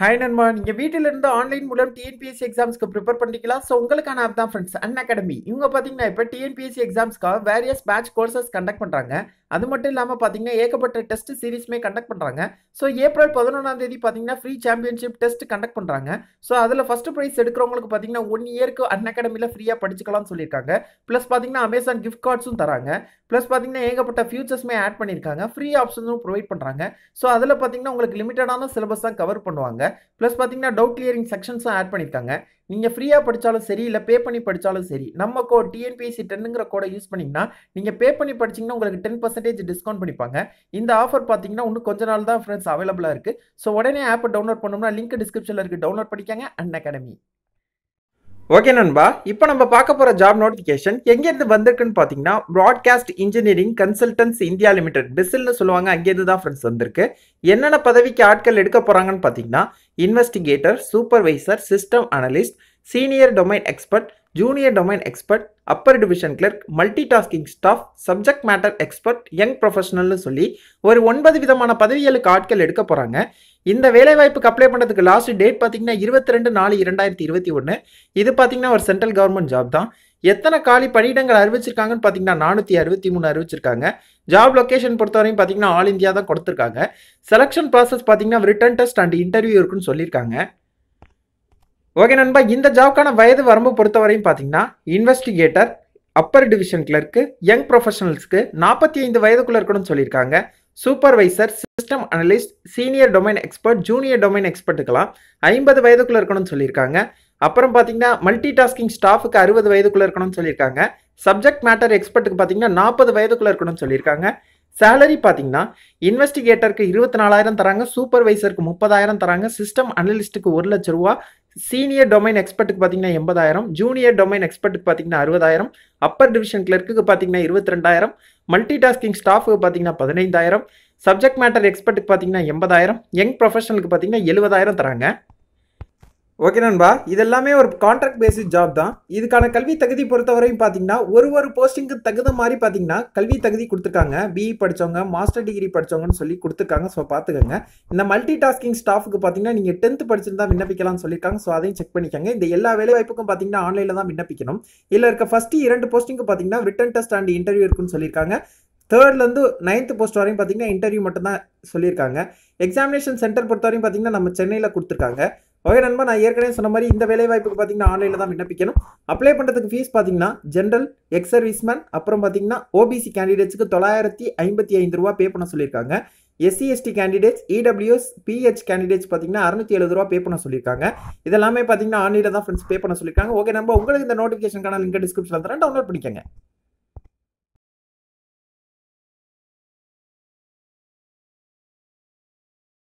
hi நண்பா நீங்கள் வீட்டில் இருந்து ஆன்லைன் மூலம் டிஎன்பிஎஸ்சி எக்ஸாம்ஸ்க்கு ப்ரிப்பேர் பண்ணிக்கலாம் ஸோ உங்களுக்கான ஆப் தான் ஃப்ரெண்ட்ஸ் அன் அகாடமி இவங்க பார்த்தீங்கன்னா இப்போ டிஎன்பிஎஸ்சி எக்ஸாம்ஸ்க்காக வேரியஸ் பேட்ச் கோர்சஸ் கண்டக்ட் பண்ணுறாங்க அது மட்டும் இல்லாமல் பார்த்தீங்கன்னா ஏகப்பட்ட டெஸ்ட் சீரிஸ்மே கண்டக்ட் பண்ணுறாங்க ஸோ ஏப்ரல் பதினொன்றாம் தேதி பார்த்தீங்கன்னா ஃப்ரீ சாம்பியன்ஷிப் டெஸ்ட் கண்டக்ட் பண்ணுறாங்க ஸோ அதில் ஃபஸ்ட் ப்ரைஸ் எடுக்கிறவங்களுக்கு பார்த்தீங்கன்னா ஒன் இயருக்கு அன் அகாடமியில் ஃப்ரீயாக படிச்சுக்கலாம்னு சொல்லியிருக்காங்க ப்ளஸ் பார்த்தீங்கன்னா அமேசான் கிஃப்ட் கார்ட்ஸும் தராங்க ப்ளஸ் பார்த்தீங்கன்னா ஏகப்பட்ட ஃபியூச்சர்ஸுமே ஆட் பண்ணியிருக்காங்க ஃப்ரீ ஆப்ஷன்ஸும் ப்ரொவைட் பண்ணுறாங்க ஸோ அதில் பார்த்தீங்கன்னா உங்களுக்கு லிமிட்டடான சிலபஸ் தான் கவர் பண்ணுவாங்க ப்ளஸ் பார்த்தீங்கன்னா டவுட் கிளியரிங் செக்ஷன்ஸும் ஆட் பண்ணியிருக்காங்க நீங்கள் ஃப்ரீயாக படித்தாலும் சரி இல்லை பே பண்ணி படித்தாலும் சரி நம்ம கோ டிஎன்பிஎஸ்சி டென்னுங்கிற கோடை யூஸ் பண்ணிங்கன்னா நீங்கள் பே பண்ணி படிச்சிங்கன்னா உங்களுக்கு டென் பர்சன்டேஜ் டிஸ்கவுண்ட் பண்ணிப்பாங்க இந்த ஆஃபர் பார்த்தீங்கன்னா இன்னும் கொஞ்ச நாள் தான் ஃப்ரெண்ட்ஸ் அவைலபிளாக இருக்குது ஸோ உடனே ஆப்பை டவுன்லோட் பண்ணோம்னா லிங்க் டிஸ்கிரிப்ஷனில் இருக்குது டவுன்லோட் பண்ணிக்கங்க அன் அகாடமி ஓகே நண்பா இப்போ நம்ம பார்க்க போகிற ஜாப் நோட்டிஃபிகேஷன் எங்கேருந்து வந்திருக்குன்னு பார்த்தீங்கன்னா broadcast engineering consultants India limited பிசில்னு சொல்லுவாங்க அங்கேருந்து தான் ஃப்ரெண்ட்ஸ் வந்திருக்கு என்னென்ன பதவிக்கு ஆட்கள் எடுக்க போகிறாங்கன்னு பார்த்தீங்கன்னா investigator supervisor system analyst senior domain expert junior domain expert upper division clerk multi tasking staff subject matter expert young ப்ரொஃபஷனல்னு சொல்லி ஒரு ஒன்பது விதமான பதவிகளுக்கு ஆட்கள் எடுக்க போகிறாங்க இந்த வேலைவாய்ப்புக்கு அப்ளை பண்ணுறதுக்கு லாஸ்ட் டேட் பார்த்தீங்கன்னா இருபத்தி ரெண்டு நாலு இரண்டாயிரத்தி இருபத்தி ஒன்று இது பார்த்தீங்கன்னா ஒரு சென்ட்ரல் கவர்மெண்ட் ஜாப் தான் எத்தனை காலி பணியிடங்கள் அறிவிச்சிருக்காங்கன்னு பார்த்தீங்கன்னா நானூற்றி அறுபத்தி மூணு அறிவிச்சிருக்காங்க ஜாப் லொக்கேஷன் பொறுத்தவரையும் பார்த்தீங்கன்னா ஆல் இந்தியா தான் கொடுத்துருக்காங்க செலெக்ஷன் ப்ராசஸ் பார்த்தீங்கன்னா ரிட்டன் டெஸ்ட் அண்ட் இன்டர்வியூ இருக்குன்னு சொல்லியிருக்காங்க ஓகே நண்பா இந்த ஜாப்க்கான வயது வரம்பு பொறுத்தவரையும் பார்த்தீங்கன்னா இன்வெஸ்டிகேட்டர் அப்பர் டிவிஷன் கிளர்க்கு யங் ப்ரொஃபஷனல்ஸ்க்கு நாற்பத்தி ஐந்து வயதுக்குள்ளே இருக்கணும்னு சொல்லியிருக்காங்க supervisor system analyst senior domain expert junior domain எக்ஸ்பர்ட்டுக்கெல்லாம் ஐம்பது வயதுக்குள்ளே இருக்கணும்னு சொல்லியிருக்காங்க அப்புறம் பார்த்தீங்கன்னா மல்டி டாஸ்கிங் ஸ்டாஃபுக்கு அறுபது வயதுக்குள்ளே இருக்கணும்னு சொல்லியிருக்காங்க சப்ஜெக்ட் மேட்டர் எக்ஸ்பர்ட்டுக்கு பார்த்தீங்கன்னா நாற்பது வயதுக்குள்ளே இருக்கணும்னு சொல்லியிருக்காங்க சேலரி பார்த்தீங்கன்னா இன்வெஸ்டிகேட்டருக்கு இருபத்தி நாலாயிரம் தராங்க சூப்பர்வைசருக்கு முப்பதாயிரம் தராங்க சிஸ்டம் அனலிஸ்ட்டுக்கு ஒரு லட்ச ரூபா சீனியர் டொமைன் எக்ஸ்பர்ட்டுக்கு பார்த்தீங்கன்னா எண்பதாயிரம் ஜூனியர் டொமைன் எக்ஸ்பர்ட்டுக்கு பார்த்தீங்கன்னா அறுபதாயிரம் அப்பர் டிவிஷன் கிளர்க்குக்கு பார்த்தீங்கன்னா இருபத்தி ரெண்டாயிரம் மல்டி டாஸ்கிங் ஸ்டாஃபுக்கு பார்த்தீங்கன்னா பதினைந்தாயிரம் சப்ஜெக்ட் மேட்டர் எக்ஸ்பர்ட்டுக்கு பார்த்தீங்கன்னா எண்பதாயிரம் யங் ப்ரொஃபஷனலுக்கு பார்த்தீங்கன்னா எழுபதாயிரம் தராங்க ஓகே நண்பா இதெல்லாமே ஒரு கான்ட்ராக்ட் பேசிக் ஜாப் தான் இதுக்கான கல்வி தகுதி பொறுத்தவரையும் பார்த்தீங்கன்னா ஒரு ஒரு போஸ்டிங்க்கு தகுந்த மாதிரி பார்த்தீங்கன்னா கல்வி தகுதி கொடுத்துருக்காங்க பிஇ e படித்தவங்க மாஸ்டர் டிகிரி படித்தவங்கன்னு சொல்லி கொடுத்துருக்காங்க ஸோ பார்த்துக்கோங்க இந்த மல்டி டாஸ்கிங் ஸ்டாஃபுக்கு பார்த்தீங்கன்னா நீங்கள் டென்த் படிச்சிருந்தா விண்ணப்பிக்கலாம்னு சொல்லியிருக்காங்க ஸோ அதையும் செக் பண்ணிக்கோங்க இந்த எல்லா வேலை வாய்ப்புக்கும் பார்த்தீங்கன்னா ஆன்லைனில் தான் விண்ணப்பிக்கணும் இல்லை இருக்க ஃபஸ்ட்டு இரண்டு போஸ்டிங்க்கு பார்த்தீங்கன்னா ரிட்டன் டெஸ்ட் அண்ட் இன்டர்வியூ இருக்குன்னு சொல்லியிருக்காங்க தேர்ட்லேருந்து நைன்த்து போஸ்ட் வரையும் பார்த்தீங்கன்னா இன்டர்வியூ மட்டும் தான் சொல்லியிருக்காங்க எக்ஸாமினேஷன் சென்டர் பொறுத்த வரையும் பார்த்தீங்கன்னா நம்ம சென்னையில் கொடுத்துருக்காங்க ஓகே நண்பா நான் ஏற்கனவே சொன்ன மாதிரி இந்த வேலை வாய்ப்புக்கு பார்த்தீங்கன்னா ஆன்லைனில் தான் விண்ணப்பிக்கணும் அப்ளை பண்ணுறதுக்கு ஃபீஸ் பார்த்தீங்கன்னா ஜென்ரல் எக்ஸ் சர்வீஸ்மேன் அப்புறம் பார்த்தீங்கன்னா ஓபிசி கேண்டிடேட்ஸுக்கு தொள்ளாயிரத்தி ஐம்பத்தி ஐந்து ரூபா பே பண்ண சொல்லியிருக்காங்க SC ST candidates EWS PH candidates பார்த்தீங்கன்னா அறுநூத்தி எழுபது ரூபா பே பண்ண சொல்லியிருக்காங்க இதெல்லாமே பார்த்தீங்கன்னா ஆன்லைனில் தான் ஃப்ரெண்ட்ஸ் பே பண்ண சொல்லியிருக்காங்க ஓகே நம்ம உங்களுக்கு இந்த நோட்டிஃபிகேஷனுக்கான லிங்க் டிஸ்கிரிப்ஷன் தரேன் டவுன்லோட் பண்ணிக்கோங்க